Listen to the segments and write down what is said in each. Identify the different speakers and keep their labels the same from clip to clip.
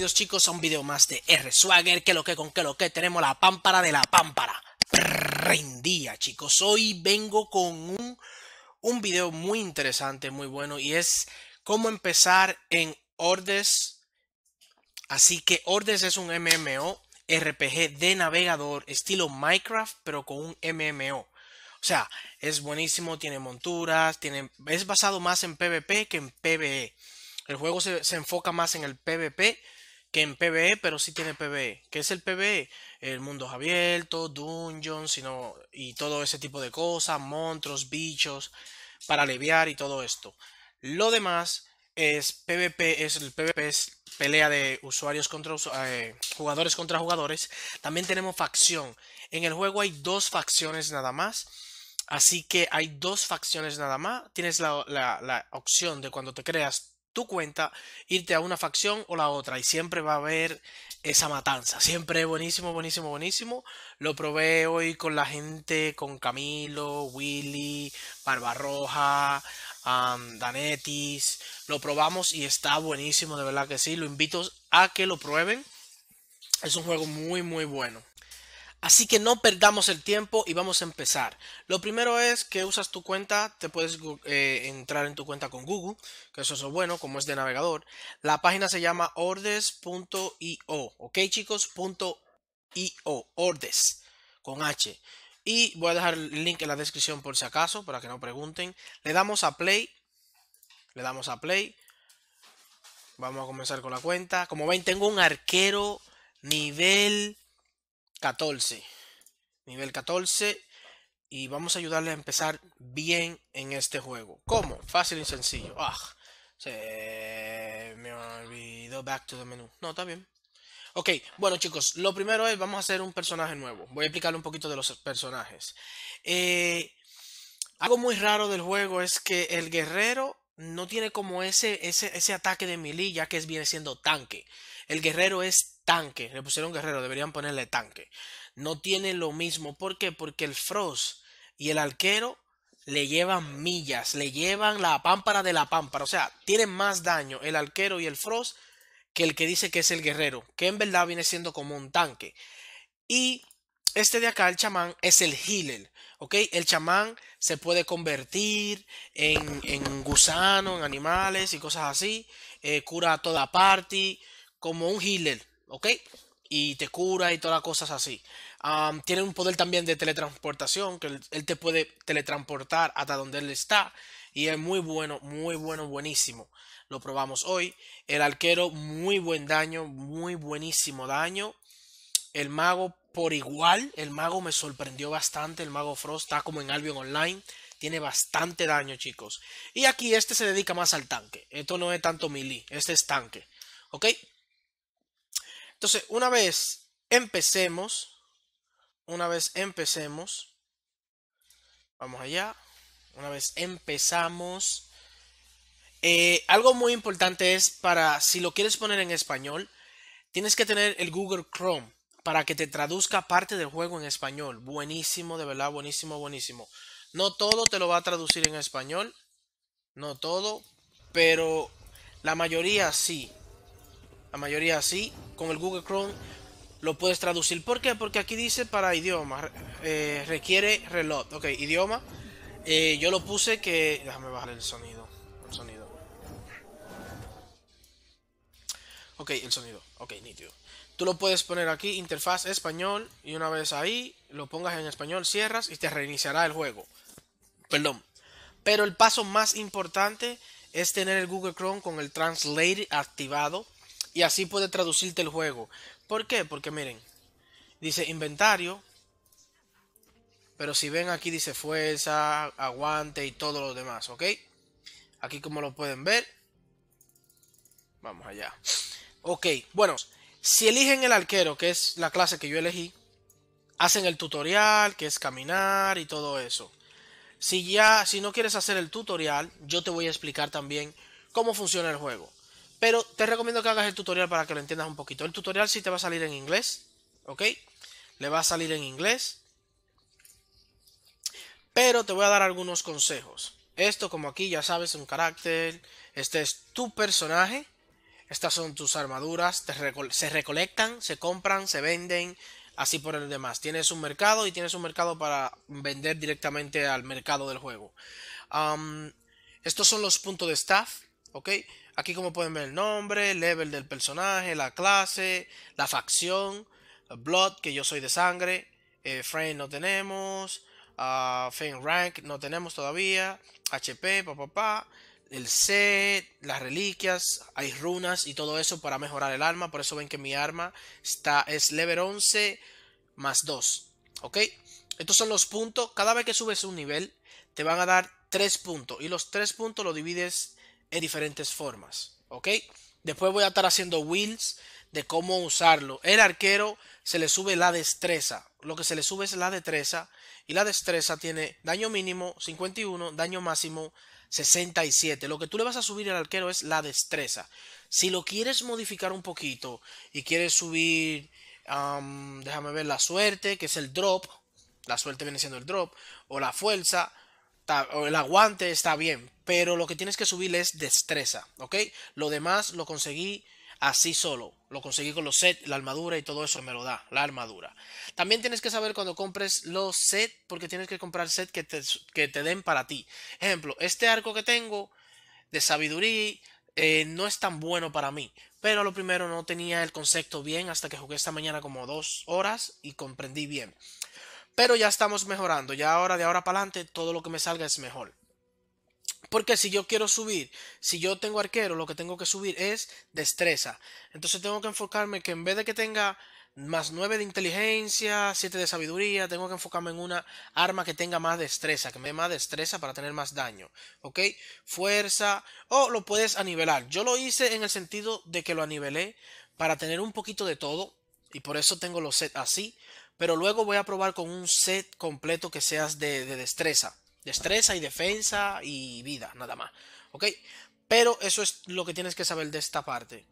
Speaker 1: bienvenidos chicos a un video más de R Swagger, que lo que con que lo que tenemos la pámpara de la pámpara. Rendía chicos, hoy vengo con un, un video muy interesante, muy bueno y es cómo empezar en Ordes. Así que Ordes es un MMO RPG de navegador estilo Minecraft pero con un MMO. O sea, es buenísimo, tiene monturas, tiene, es basado más en PvP que en PvE. El juego se, se, enfoca más en el PvP que en PvE, pero sí tiene PvE. ¿Qué es el PvE? El mundo abierto, dungeons sino, y todo ese tipo de cosas, monstruos, bichos, para aliviar y todo esto. Lo demás es PvP, es el PvP es pelea de usuarios contra eh, jugadores contra jugadores. También tenemos facción. En el juego hay dos facciones nada más. Así que hay dos facciones nada más. Tienes la opción de cuando te creas cuenta, irte a una facción o la otra. Y siempre va a haber esa matanza. Siempre buenísimo, buenísimo, buenísimo. Lo probé hoy con la gente, con Camilo, Willy, Barbarroja, Danetis. Lo probamos y está buenísimo, de verdad que sí. Lo invito a que lo prueben. Es un juego muy, muy bueno. Así que no perdamos el tiempo y vamos a empezar. Lo primero es que usas tu cuenta, te puedes eh, entrar en tu cuenta con Google, que eso es bueno, como es de navegador. La página se llama ordes.io, ok chicos, .io, ordes, con H. Y voy a dejar el link en la descripción por si acaso, para que no pregunten. Le damos a play, le damos a play. Vamos a comenzar con la cuenta. Como ven, tengo un arquero nivel 14. Nivel 14. Y vamos a ayudarle a empezar bien en este juego. ¿Cómo? Fácil y sencillo. Ah, se me olvidó. Back to the menu. No, está bien. Ok, bueno chicos, lo primero es, vamos a hacer un personaje nuevo. Voy a explicarle un poquito de los personajes. Eh, algo muy raro del juego es que el guerrero no tiene como ese, ese, ese ataque de melee, ya que es, viene siendo tanque. El guerrero es tanque. Le pusieron guerrero, deberían ponerle tanque. No tiene lo mismo. ¿Por qué? Porque el Frost y el arquero le llevan millas, le llevan la pámpara de la pámpara. O sea, tienen más daño el arquero y el Frost que el que dice que es el guerrero, que en verdad viene siendo como un tanque. Y este de acá, el chamán, es el healer. ¿Ok? El chamán se puede convertir en, en gusano, en animales y cosas así. Eh, cura a toda parte como un healer, ¿ok? Y te cura y todas las cosas así. tiene un poder también de teletransportación, que él, te puede teletransportar hasta donde él está. Y es muy bueno, muy bueno, buenísimo. Lo probamos hoy. El arquero, muy buen daño, muy buenísimo daño. El mago, por igual. El mago me sorprendió bastante. El mago Frost está como en Albion Online. Tiene bastante daño, chicos. Y aquí este se dedica más al tanque. Esto no es tanto melee, este es tanque. ¿Ok? Entonces, una vez empecemos, una vez empecemos, vamos allá, una vez empezamos, eh, algo muy importante es para, si lo quieres poner en español, tienes que tener el Google Chrome para que te traduzca parte del juego en español. Buenísimo, de verdad, buenísimo, buenísimo. No todo te lo va a traducir en español, no todo, pero la mayoría sí la mayoría sí. Con el Google Chrome lo puedes traducir. ¿Por qué? Porque aquí dice para idioma, eh, requiere reloj. Ok, idioma. Eh, yo lo puse que... Déjame bajar el sonido. El sonido. Ok, el sonido. Ok, nítido. Tú lo puedes poner aquí, interfaz español, y una vez ahí, lo pongas en español, cierras y te reiniciará el juego. Perdón. Pero el paso más importante es tener el Google Chrome con el Translate activado y así puede traducirte el juego. ¿Por qué? Porque miren, dice inventario. Pero si ven aquí dice fuerza, aguante y todo lo demás, ¿ok? Aquí como lo pueden ver. Vamos allá. Ok, bueno, si eligen el arquero, que es la clase que yo elegí, hacen el tutorial, que es caminar y todo eso. Si ya, si no quieres hacer el tutorial, yo te voy a explicar también cómo funciona el juego. Pero te recomiendo que hagas el tutorial para que lo entiendas un poquito. El tutorial sí te va a salir en inglés, ¿ok? Le va a salir en inglés. Pero te voy a dar algunos consejos. Esto, como aquí ya sabes, es un carácter. Este es tu personaje. Estas son tus armaduras. se recolectan, se compran, se venden. Así por el demás. Tienes un mercado y tienes un mercado para vender directamente al mercado del juego. estos son los puntos de staff ¿Ok? Aquí como pueden ver el nombre, el level del personaje, la clase, la facción, Blood, que yo soy de sangre, eh, Frame no tenemos, uh, ah, Fame Rank no tenemos todavía, HP, papá, el set, las reliquias, hay runas y todo eso para mejorar el arma, por eso ven que mi arma está, es level 11 más 2, ¿ok? Estos son los puntos, cada vez que subes un nivel te van a dar 3 puntos y los 3 puntos los divides en diferentes formas. ¿Ok? Después voy a estar haciendo wheels de cómo usarlo. El arquero se le sube la destreza. Lo que se le sube es la destreza. Y la destreza tiene daño mínimo 51, daño máximo 67. Lo que tú le vas a subir al arquero es la destreza. Si lo quieres modificar un poquito y quieres subir, déjame ver, la suerte, que es el drop. La suerte viene siendo el drop. O la fuerza. O el aguante está bien pero lo que tienes que subir es destreza, ¿ok? Lo demás lo conseguí así solo. Lo conseguí con los sets, la armadura y todo eso me lo da, la armadura. También tienes que saber cuando compres los sets, porque tienes que comprar sets que te, den para ti. Ejemplo, este arco que tengo de sabiduría eh, no es tan bueno para mí. Pero lo primero no tenía el concepto bien hasta que jugué esta mañana como dos horas y comprendí bien. Pero ya estamos mejorando, ya ahora de ahora para adelante todo lo que me salga es mejor. Porque si yo quiero subir, si yo tengo arquero, lo que tengo que subir es destreza. Entonces tengo que enfocarme que en vez de que tenga más 9 de inteligencia, 7 de sabiduría, tengo que enfocarme en una arma que tenga más destreza, que me dé más destreza para tener más daño, ¿ok? Fuerza, o lo puedes anivelar. Yo lo hice en el sentido de que lo anivelé para tener un poquito de todo, y por eso tengo los sets así, pero luego voy a probar con un set completo que seas de destreza. Destreza y defensa y vida, nada más. ¿Ok? Pero eso es lo que tienes que saber de esta parte.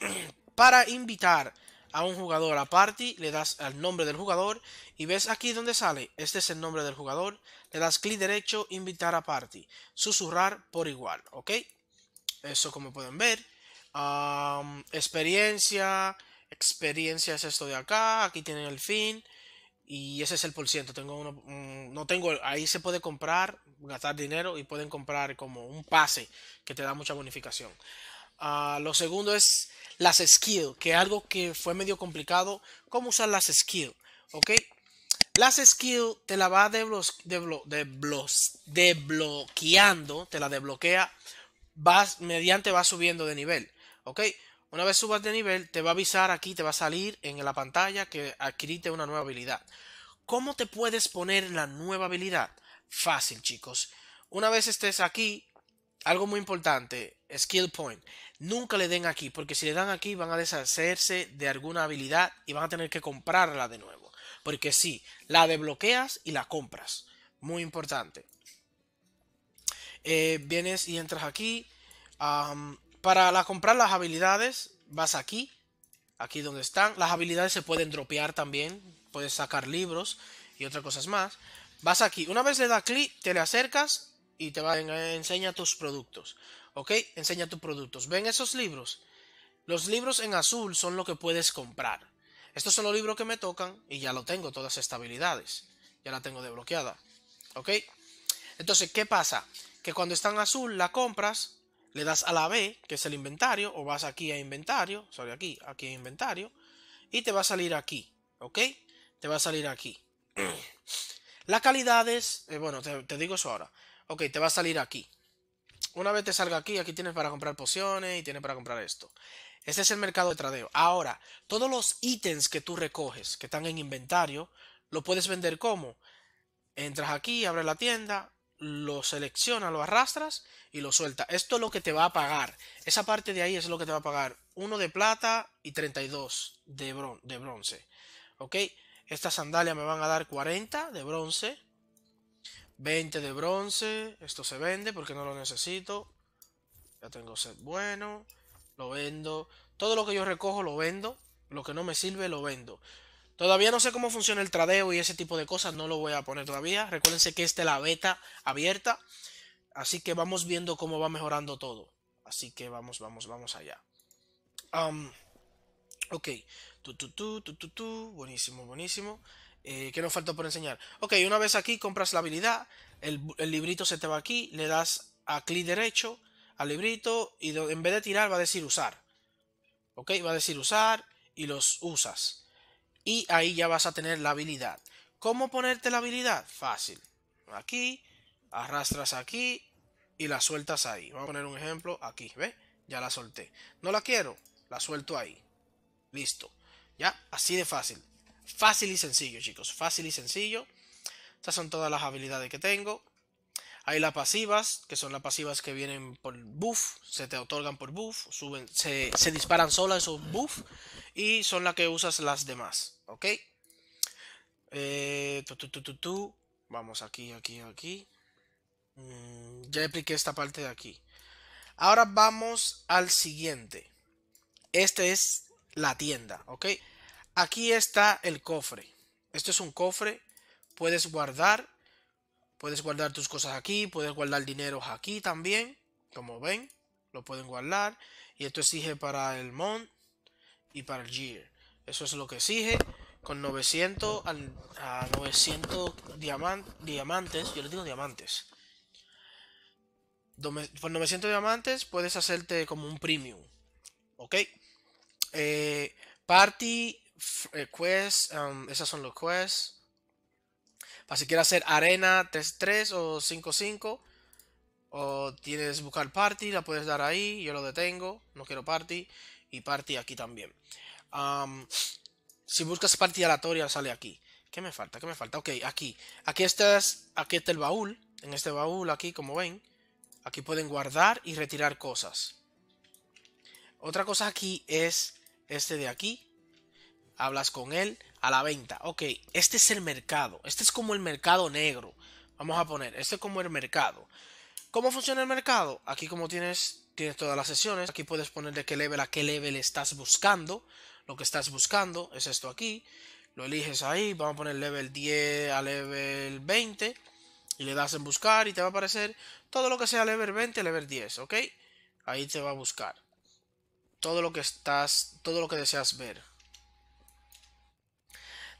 Speaker 2: Para
Speaker 1: invitar a un jugador a party, le das al nombre del jugador y ves aquí donde sale, este es el nombre del jugador, le das clic derecho, invitar a party, susurrar por igual, ¿ok? Eso como pueden ver. experiencia, experiencia es esto de acá, aquí tienen el fin y ese es el por ciento. Tengo uno, mm, no tengo, ahí se puede comprar, gastar dinero y pueden comprar como un pase que te da mucha bonificación. Ah, lo segundo es las skills, que algo que fue medio complicado, cómo usar las skills, ¿ok? Las skills te la va de los de de de te la desbloquea, vas, mediante va subiendo de nivel, ¿ok? Una vez subas de nivel, te va a avisar aquí, te va a salir en la pantalla que adquiriste una nueva habilidad. ¿Cómo te puedes poner la nueva habilidad? Fácil, chicos. Una vez estés aquí, algo muy importante, skill point. Nunca le den aquí, porque si le dan aquí van a deshacerse de alguna habilidad y van a tener que comprarla de nuevo. Porque sí, la desbloqueas y la compras. Muy importante. Eh, vienes y entras aquí. Para comprar las habilidades, vas aquí, aquí donde están. Las habilidades se pueden dropear también, puedes sacar libros y otras cosas más. Vas aquí, una vez le das clic, te le acercas y te va a enseñar tus productos. ¿Ok? Enseña tus productos. ¿Ven esos libros? Los libros en azul son lo que puedes comprar. Estos son los libros que me tocan y ya lo tengo, todas estas habilidades. Ya la tengo desbloqueada. ¿Ok? Entonces, ¿qué pasa? Que cuando están azul la compras le das a la B, que es el inventario, o vas aquí a inventario, sale aquí, aquí a inventario, y te va a salir aquí, ¿ok? Te va a salir aquí. Las calidades, eh, bueno, te, te, digo eso ahora. Ok, te va a salir aquí. Una vez te salga aquí, aquí tienes para comprar pociones y tienes para comprar esto. Este es el mercado de tradeo. Ahora, todos los ítems que tú recoges, que están en inventario, lo puedes vender como. Entras aquí, abres la tienda, lo selecciona, lo arrastras y lo suelta. Esto es lo que te va a pagar. Esa parte de ahí es lo que te va a pagar. Uno de plata y 32 de, de bronce. ¿Ok? Estas sandalias me van a dar 40 de bronce. 20 de bronce. Esto se vende porque no lo necesito. Ya tengo set bueno. Lo vendo. Todo lo que yo recojo lo vendo. Lo que no me sirve lo vendo. Todavía no sé cómo funciona el tradeo y ese tipo de cosas, no lo voy a poner todavía. Recuérdense que esta es la beta abierta, así que vamos viendo cómo va mejorando todo. Así que vamos, vamos, vamos allá. ok, tu, tu, tu, tu, tu, tu, buenísimo, buenísimo. Eh, ¿Qué nos falta por enseñar? Ok, una vez aquí compras la habilidad, el, el librito se te va aquí, le das a clic derecho al librito y en vez de tirar va a decir usar. Ok, va a decir usar y los usas y ahí ya vas a tener la habilidad. ¿Cómo ponerte la habilidad? Fácil. Aquí, arrastras aquí y la sueltas ahí. Vamos a poner un ejemplo aquí, ve Ya la solté. No la quiero, la suelto ahí. Listo. Ya, así de fácil. Fácil y sencillo, chicos. Fácil y sencillo. Estas son todas las habilidades que tengo. Hay las pasivas, que son las pasivas que vienen por buff, se te otorgan por buff, suben, se, se disparan solas esos buff y son las que usas las demás, ¿ok? Eh, vamos aquí, aquí, aquí. Mm, ya expliqué esta parte de aquí. Ahora vamos al siguiente. Esta es la tienda, ¿ok? Aquí está el cofre. Esto es un cofre. Puedes guardar. Puedes guardar tus cosas aquí. Puedes guardar dinero aquí también. Como ven, lo pueden guardar. Y esto exige para el mont y para el Gear. Eso es lo que exige. Con 900 al, 900 diamantes, yo le digo diamantes. Con 900 diamantes puedes hacerte como un premium. ¿Ok? Eh, party, eh, quest, um, esas son los quests. Para si quieres hacer arena 3-3 o 5-5. O tienes buscar party, la puedes dar ahí. Yo lo detengo, no quiero party y party aquí también. si buscas party aleatoria sale aquí. ¿Qué me falta? ¿Qué me falta? Ok, aquí. Aquí, estás, aquí está el baúl. En este baúl aquí, como ven, aquí pueden guardar y retirar cosas. Otra cosa aquí es este de aquí. Hablas con él a la venta. Ok, este es el mercado. Este es como el mercado negro. Vamos a poner, este es como el mercado. ¿Cómo funciona el mercado? Aquí como tienes tienes todas las sesiones. Aquí puedes poner de qué level a qué level estás buscando. Lo que estás buscando es esto aquí. Lo eliges ahí. Vamos a poner level 10 a level 20. Y le das en buscar y te va a aparecer todo lo que sea level 20, level 10. ¿Ok? Ahí te va a buscar. Todo lo que estás, todo lo que deseas ver.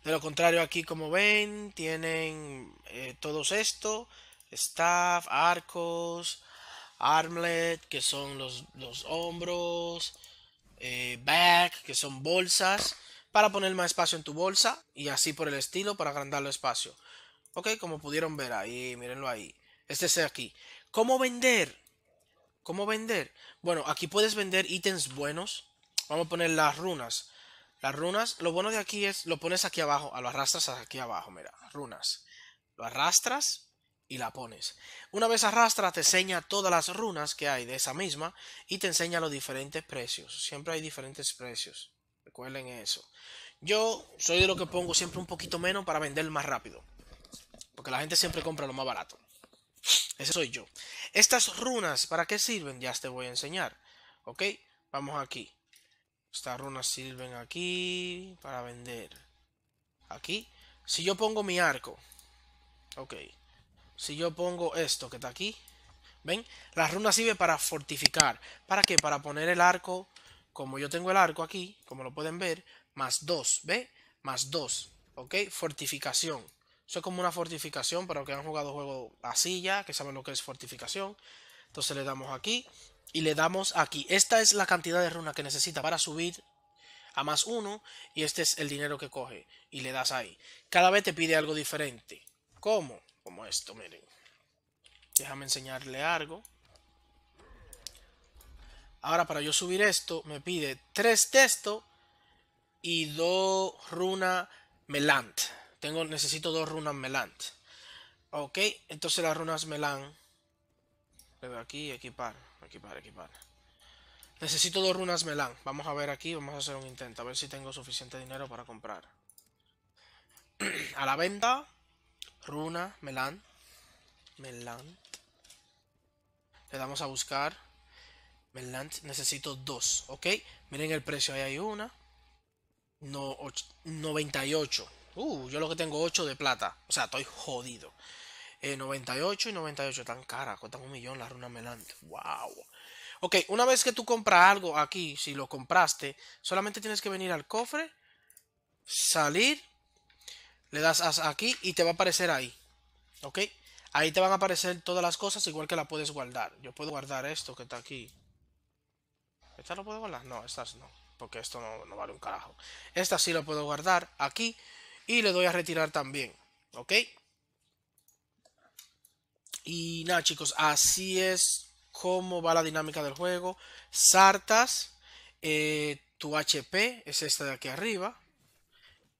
Speaker 1: De lo contrario, aquí como ven, tienen todo eh, todos esto. Staff, arcos, armlet, que son los, hombros, eh, back, que son bolsas, para poner más espacio en tu bolsa y así por el estilo para agrandar el espacio. Ok, como pudieron ver ahí, mírenlo ahí. Este es aquí. ¿Cómo vender? ¿Cómo vender? Bueno, aquí puedes vender ítems buenos. Vamos a poner las runas. Las runas, lo bueno de aquí es, lo pones aquí abajo, lo arrastras aquí abajo, mira, runas. Lo arrastras y la pones. Una vez arrastra te enseña todas las runas que hay de esa misma y te enseña los diferentes precios. Siempre hay diferentes precios. Recuerden eso. Yo soy de lo que pongo siempre un poquito menos para vender más rápido. Porque la gente siempre compra lo más barato. Ese soy yo. Estas runas, ¿para qué sirven? Ya te voy a enseñar. ¿Ok? Vamos aquí. Estas runas sirven aquí para vender. Aquí. Si yo pongo mi arco. Ok si yo pongo esto que está aquí, ¿ven? La runa sirve para fortificar. ¿Para qué? Para poner el arco, como yo tengo el arco aquí, como lo pueden ver, más 2, ¿ve? Más 2, ¿ok? Fortificación. Eso es como una fortificación para los que han jugado juego así ya, que saben lo que es fortificación. Entonces le damos aquí y le damos aquí. Esta es la cantidad de runa que necesita para subir a más 1 y este es el dinero que coge y le das ahí. Cada vez te pide algo diferente. ¿Cómo? Como esto, miren. Déjame enseñarle algo. Ahora para yo subir esto me pide tres textos y dos runas melant. Tengo, necesito dos runas melant. Ok, entonces las runas melant. Le doy aquí, equipar, equipar, equipar. Necesito dos runas Melant Vamos a ver aquí, vamos a hacer un intento. A ver si tengo suficiente dinero para comprar. a la venta. Runa, Melant Melant Le damos a buscar. Melant, necesito dos. Ok. Miren el precio. Ahí hay una. No, ocho, 98. Uh, yo lo que tengo 8 de plata. O sea, estoy jodido. Eh, 98 y 98 tan cara. Cuestan un millón la runa Melant Wow. Ok, una vez que tú compras algo aquí, si lo compraste, solamente tienes que venir al cofre, salir le das aquí y te va a aparecer ahí. ¿Ok? Ahí te van a aparecer todas las cosas igual que la puedes guardar. Yo puedo guardar esto que está aquí. ¿Esta lo puedo guardar? No, estas no. Porque esto no, vale un carajo. Esta sí lo puedo guardar aquí. Y le doy a retirar también. ¿Ok? Y nada chicos, así es como va la dinámica del juego. Sartas, eh, tu HP es esta de aquí arriba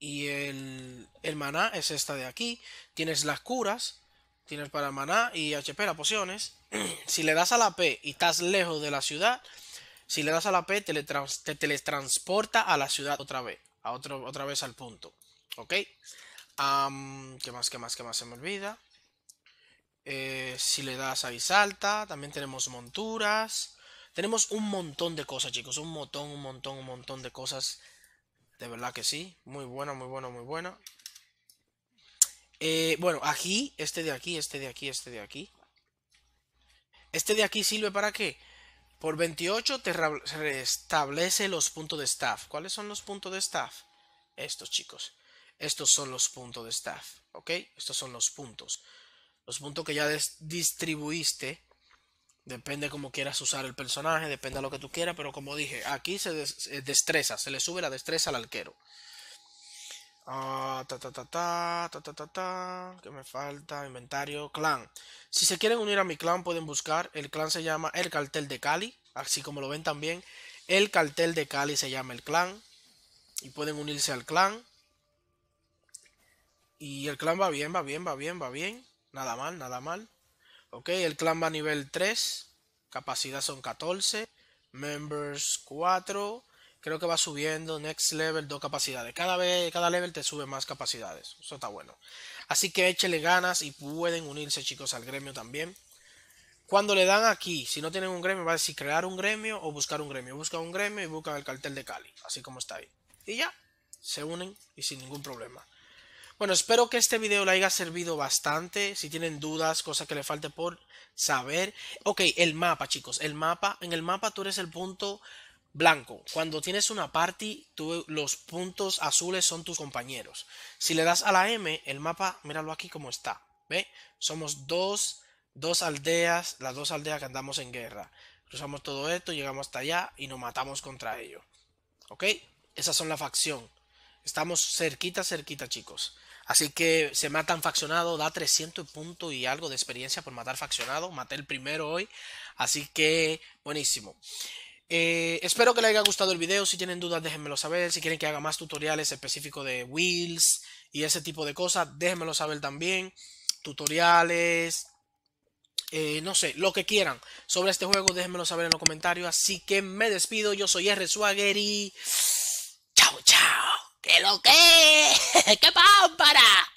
Speaker 1: y el, maná es esta de aquí. Tienes las curas, tienes para maná y HP las pociones. si le das a la P y estás lejos de la ciudad, si le das a la P te, le te teletransporta a la ciudad otra vez, a otro, otra vez al punto. ¿Ok? ¿Qué más, qué más, qué más se me olvida? Eh, si le das ahí salta, también tenemos monturas. Tenemos un montón de cosas, chicos. Un montón, un montón, un montón de cosas de verdad que sí. Muy eh, bueno, muy bueno, muy bueno, bueno, aquí, este de aquí, este de aquí, este de aquí. Este de aquí sirve para qué? Por 28 te restablece los puntos de staff. ¿Cuáles son los puntos de staff? Estos, chicos. Estos son los puntos de staff. ¿Ok? Estos son los puntos. Los puntos que ya distribuiste Depende cómo quieras usar el personaje, depende de lo que tú quieras, pero como dije, aquí se destreza, se le sube la destreza al arquero. Ah, ta, ta, ta, ta, ta, ta, ta, que me falta, inventario, clan. Si se quieren unir a mi clan pueden buscar, el clan se llama El Cartel de Cali, así como lo ven también, El Cartel de Cali se llama el clan y pueden unirse al clan. Y el clan va bien, va bien, va bien, va bien, nada mal, nada mal. Ok, el clan va a nivel 3. Capacidad son 14. Members 4. Creo que va subiendo. Next level 2 capacidades. Cada vez, cada level te sube más capacidades. Eso está bueno. Así que échele ganas y pueden unirse chicos al gremio también. Cuando le dan aquí, si no tienen un gremio, va a decir crear un gremio o buscar un gremio. Buscan un gremio y buscan el cartel de Cali, así como está ahí. Y ya, se unen y sin ningún problema. Bueno, espero que este video le haya servido bastante. Si tienen dudas, cosas que le falte por saber. Ok, el mapa, chicos. El mapa. En el mapa tú eres el punto blanco. Cuando tienes una party, tú, los puntos azules son tus compañeros. Si le das a la M, el mapa, míralo aquí como está. ¿Ve? Somos dos, dos aldeas, las dos aldeas que andamos en guerra. Cruzamos todo esto, llegamos hasta allá y nos matamos contra ellos. ¿Ok? Esas son la facción. Estamos cerquita, cerquita, chicos. Así que se matan faccionado, da 300 puntos y algo de experiencia por matar faccionado. Maté el primero hoy, así que buenísimo. Eh, espero que les haya gustado el video. Si tienen dudas, déjenmelo saber. Si quieren que haga más tutoriales específicos de wheels y ese tipo de cosas, déjenmelo saber también. Tutoriales, eh, no sé, lo que quieran sobre este juego, déjenmelo saber en los comentarios. Así que me despido. Yo soy R. Swagger y. Chao, chao. ¿Qué lo que? ¡Qué pámpara!